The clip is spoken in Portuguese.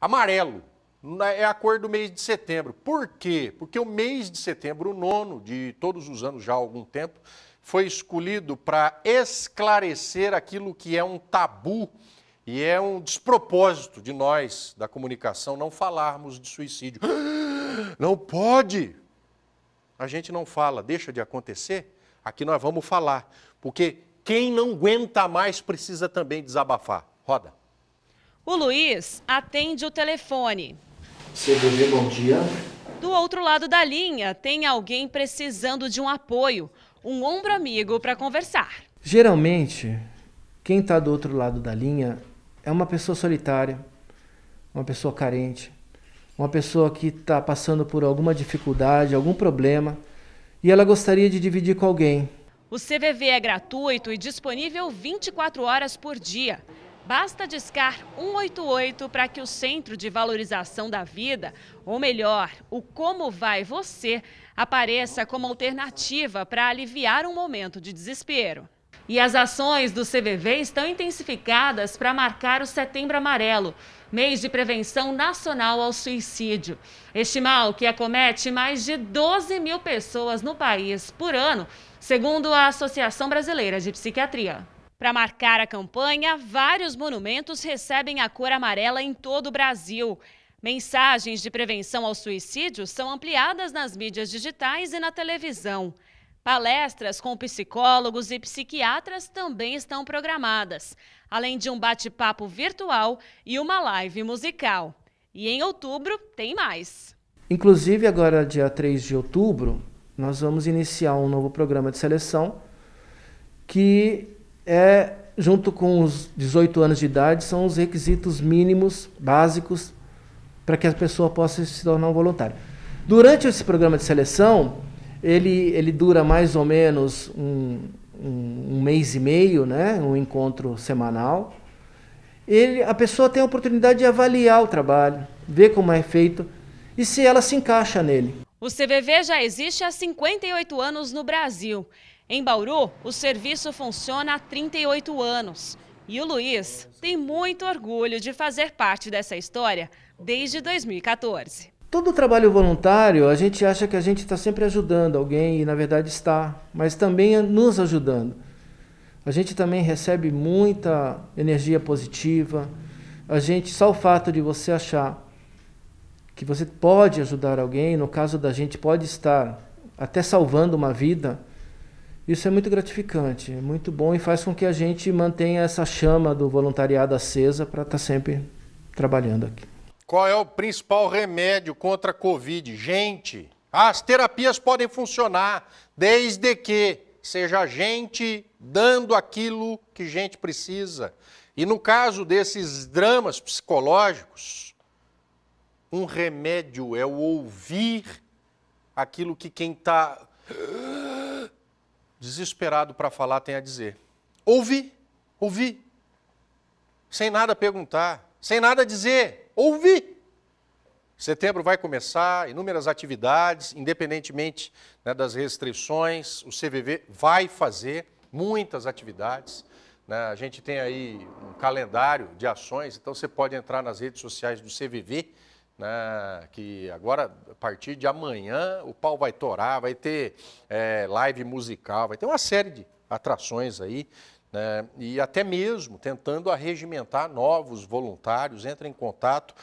Amarelo é a cor do mês de setembro. Por quê? Porque o mês de setembro, o nono de todos os anos já há algum tempo, foi escolhido para esclarecer aquilo que é um tabu e é um despropósito de nós da comunicação não falarmos de suicídio. Não pode! A gente não fala, deixa de acontecer. Aqui nós vamos falar, porque quem não aguenta mais precisa também desabafar. Roda. O Luiz atende o telefone. CBB, bom dia. Do outro lado da linha, tem alguém precisando de um apoio, um ombro amigo para conversar. Geralmente, quem está do outro lado da linha é uma pessoa solitária, uma pessoa carente, uma pessoa que está passando por alguma dificuldade, algum problema e ela gostaria de dividir com alguém. O CVV é gratuito e disponível 24 horas por dia. Basta discar 188 para que o Centro de Valorização da Vida, ou melhor, o Como Vai Você, apareça como alternativa para aliviar um momento de desespero. E as ações do CVV estão intensificadas para marcar o Setembro Amarelo, mês de prevenção nacional ao suicídio. Este mal que acomete mais de 12 mil pessoas no país por ano, segundo a Associação Brasileira de Psiquiatria. Para marcar a campanha, vários monumentos recebem a cor amarela em todo o Brasil. Mensagens de prevenção ao suicídio são ampliadas nas mídias digitais e na televisão. Palestras com psicólogos e psiquiatras também estão programadas, além de um bate-papo virtual e uma live musical. E em outubro tem mais. Inclusive, agora, dia 3 de outubro, nós vamos iniciar um novo programa de seleção que é, junto com os 18 anos de idade, são os requisitos mínimos, básicos, para que a pessoa possa se tornar um voluntário. Durante esse programa de seleção, ele, ele dura mais ou menos um, um, um mês e meio, né? um encontro semanal. Ele, a pessoa tem a oportunidade de avaliar o trabalho, ver como é feito e se ela se encaixa nele. O CVV já existe há 58 anos no Brasil. Em Bauru, o serviço funciona há 38 anos. E o Luiz tem muito orgulho de fazer parte dessa história desde 2014. Todo trabalho voluntário, a gente acha que a gente está sempre ajudando alguém e na verdade está, mas também é nos ajudando. A gente também recebe muita energia positiva. A gente, só o fato de você achar que você pode ajudar alguém, no caso da gente, pode estar até salvando uma vida isso é muito gratificante, é muito bom e faz com que a gente mantenha essa chama do voluntariado acesa para estar tá sempre trabalhando aqui. Qual é o principal remédio contra a Covid? Gente, as terapias podem funcionar desde que seja gente dando aquilo que gente precisa. E no caso desses dramas psicológicos, um remédio é o ouvir aquilo que quem está desesperado para falar, tem a dizer. Ouvi, ouvi, sem nada perguntar, sem nada dizer, ouvi. Setembro vai começar, inúmeras atividades, independentemente né, das restrições, o CVV vai fazer muitas atividades. Né? A gente tem aí um calendário de ações, então você pode entrar nas redes sociais do CVV, né, que agora, a partir de amanhã, o pau vai torar, vai ter é, live musical, vai ter uma série de atrações aí, né, e até mesmo tentando arregimentar novos voluntários, entra em contato